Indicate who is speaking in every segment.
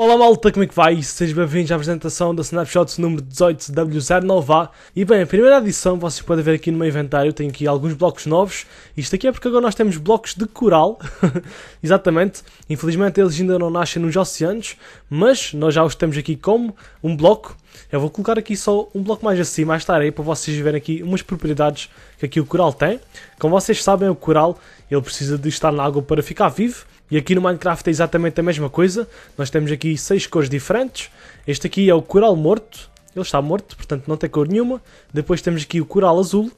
Speaker 1: Olá malta, como é que vai? Sejam bem-vindos à apresentação da Snapshots número 18W09A E bem, a primeira edição vocês podem ver aqui no meu inventário, tenho aqui alguns blocos novos Isto aqui é porque agora nós temos blocos de coral Exatamente, infelizmente eles ainda não nascem nos oceanos Mas nós já os temos aqui como um bloco Eu vou colocar aqui só um bloco mais acima, mais tarde para vocês verem aqui umas propriedades que aqui o coral tem Como vocês sabem, o coral ele precisa de estar na água para ficar vivo e aqui no Minecraft é exatamente a mesma coisa. Nós temos aqui seis cores diferentes. Este aqui é o coral morto. Ele está morto, portanto não tem cor nenhuma. Depois temos aqui o coral azul.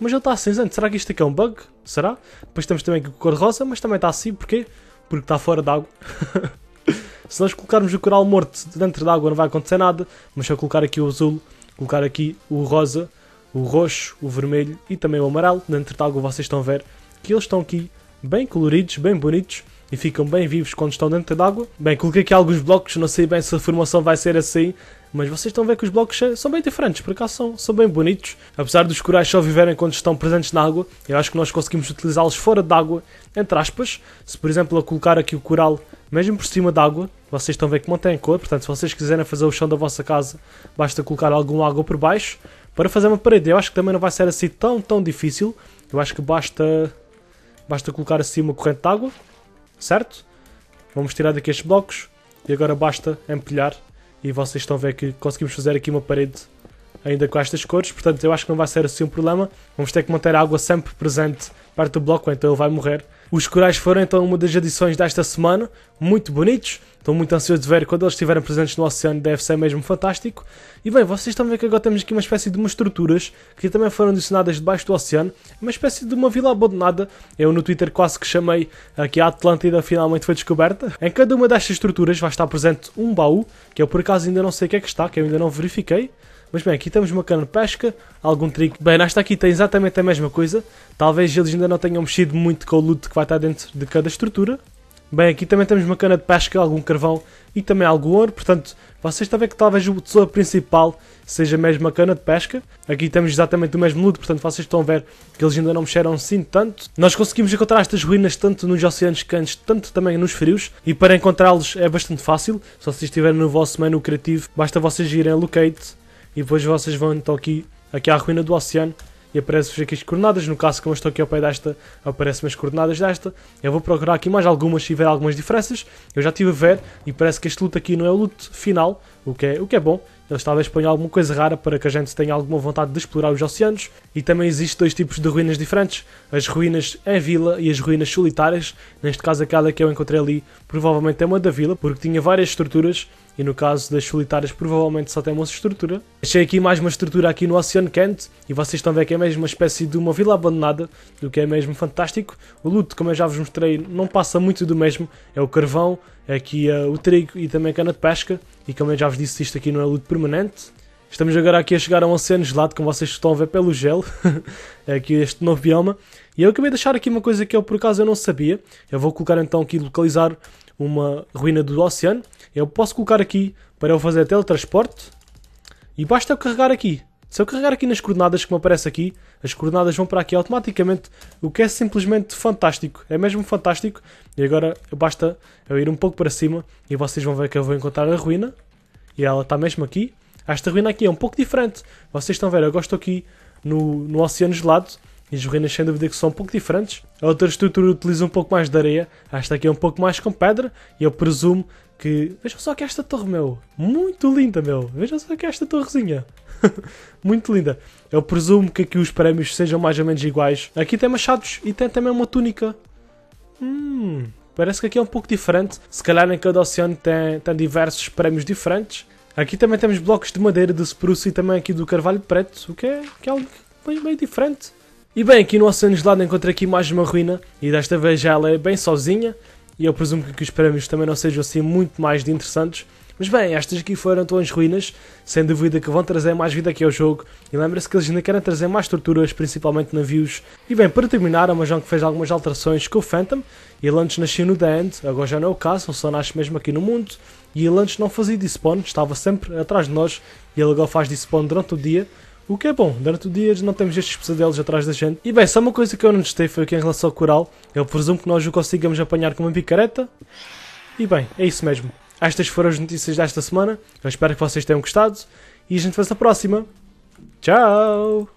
Speaker 1: Mas ele está cinzento. Será que isto aqui é um bug? Será? Depois temos também aqui o cor rosa, mas também está assim. Porquê? Porque está fora d'água. se nós colocarmos o coral morto dentro d'água não vai acontecer nada. Mas se eu colocar aqui o azul, colocar aqui o rosa, o roxo, o vermelho e também o amarelo dentro d'água, vocês estão a ver que eles estão aqui bem coloridos, bem bonitos e ficam bem vivos quando estão dentro d'água. Bem, coloquei aqui alguns blocos, não sei bem se a formação vai ser assim, mas vocês estão a ver que os blocos são bem diferentes, por acaso são, são bem bonitos. Apesar dos corais só viverem quando estão presentes na água, eu acho que nós conseguimos utilizá-los fora d'água, entre aspas. Se por exemplo eu colocar aqui o coral mesmo por cima d'água, vocês estão a ver que mantém cor, portanto se vocês quiserem fazer o chão da vossa casa, basta colocar alguma água por baixo. Para fazer uma parede, eu acho que também não vai ser assim tão, tão difícil. Eu acho que basta Basta colocar assim uma corrente de água, certo? Vamos tirar daqui estes blocos e agora basta empilhar e vocês estão a ver que conseguimos fazer aqui uma parede ainda com estas cores, portanto eu acho que não vai ser assim um problema. Vamos ter que manter a água sempre presente perto do bloco, então ele vai morrer. Os corais foram então uma das edições desta semana, muito bonitos. Estou muito ansioso de ver quando eles estiverem presentes no oceano, deve ser mesmo fantástico. E bem, vocês estão a ver que agora temos aqui uma espécie de uma estruturas que também foram adicionadas debaixo do oceano, uma espécie de uma vila abandonada. Eu no Twitter quase que chamei aqui a Atlântida, finalmente foi descoberta. Em cada uma destas estruturas vai estar presente um baú, que eu por acaso ainda não sei o que é que está, que eu ainda não verifiquei. Mas bem, aqui temos uma cana de pesca, algum trigo. Bem, nesta aqui tem exatamente a mesma coisa. Talvez eles ainda não tenham mexido muito com o loot que vai estar dentro de cada estrutura. Bem, aqui também temos uma cana de pesca, algum carvão e também algum ouro. Portanto, vocês estão a ver que talvez o tesouro principal seja mesmo a cana de pesca. Aqui temos exatamente o mesmo loot, portanto vocês estão a ver que eles ainda não mexeram assim tanto. Nós conseguimos encontrar estas ruínas tanto nos oceanos quentes, tanto também nos frios. E para encontrá-los é bastante fácil. Só se estiverem no vosso menu criativo, basta vocês irem a Locate e depois vocês vão então aqui, aqui à ruína do oceano e aparece-vos aqui as coordenadas, no caso como eu estou aqui ao pé desta, aparecem-me as coordenadas desta, eu vou procurar aqui mais algumas se ver algumas diferenças, eu já estive a ver e parece que este luto aqui não é o luto final, o que é, o que é bom, eles talvez ponham alguma coisa rara para que a gente tenha alguma vontade de explorar os oceanos. E também existem dois tipos de ruínas diferentes: as ruínas em vila e as ruínas solitárias. Neste caso, aquela que eu encontrei ali provavelmente é uma da vila, porque tinha várias estruturas. E no caso das solitárias, provavelmente só tem uma estrutura. Achei aqui mais uma estrutura aqui no Oceano Quente. E vocês estão a ver que é mesmo uma espécie de uma vila abandonada, o que é mesmo fantástico. O loot, como eu já vos mostrei, não passa muito do mesmo. É o carvão, aqui uh, o trigo e também a cana de pesca. E como eu já vos disse, isto aqui não é luto permanente. Estamos agora aqui a chegar a um oceano gelado, como vocês estão a ver pelo gelo, aqui este novo bioma. E eu acabei de deixar aqui uma coisa que eu por acaso eu não sabia. Eu vou colocar então aqui, localizar uma ruína do oceano. Eu posso colocar aqui para eu fazer teletransporte. E basta eu carregar aqui se eu carregar aqui nas coordenadas que me aparece aqui, as coordenadas vão para aqui automaticamente, o que é simplesmente fantástico. É mesmo fantástico. E agora basta eu ir um pouco para cima e vocês vão ver que eu vou encontrar a ruína. E ela está mesmo aqui. Esta ruína aqui é um pouco diferente. Vocês estão a ver, eu gosto aqui no, no oceano gelado e as ruínas sem dúvida que são um pouco diferentes. A outra estrutura utiliza um pouco mais de areia, esta aqui é um pouco mais com pedra, e eu presumo que... Vejam só que esta torre, meu, muito linda, meu, vejam só que esta torrezinha. muito linda. Eu presumo que aqui os prémios sejam mais ou menos iguais. Aqui tem machados e tem também uma túnica. Hum, parece que aqui é um pouco diferente. Se calhar em cada oceano tem, tem diversos prémios diferentes. Aqui também temos blocos de madeira, de spruce e também aqui do carvalho preto, o que é, que é algo bem diferente. E bem, aqui no Oceano Gelado encontro aqui mais uma ruína, e desta vez já ela é bem sozinha, e eu presumo que, os prémios também não sejam assim muito mais de interessantes. Mas bem, estas aqui foram então as ruínas, sem dúvida que vão trazer mais vida aqui ao jogo, e lembra-se que eles ainda querem trazer mais torturas, principalmente navios. E bem, para terminar, a que fez algumas alterações com o Phantom, e antes nasceu no The End, agora já não é o caso, ele só nasce mesmo aqui no mundo, e ele antes não fazia despawn, estava sempre atrás de nós, e ele agora faz despawn durante o dia, o que é bom, durante o dia não temos estes pesadelos atrás da gente. E bem, só uma coisa que eu não testei foi que em relação ao coral, eu presumo que nós o consigamos apanhar com uma picareta. E bem, é isso mesmo. Estas foram as notícias desta semana. Eu espero que vocês tenham gostado. E a gente vê-se na próxima. Tchau!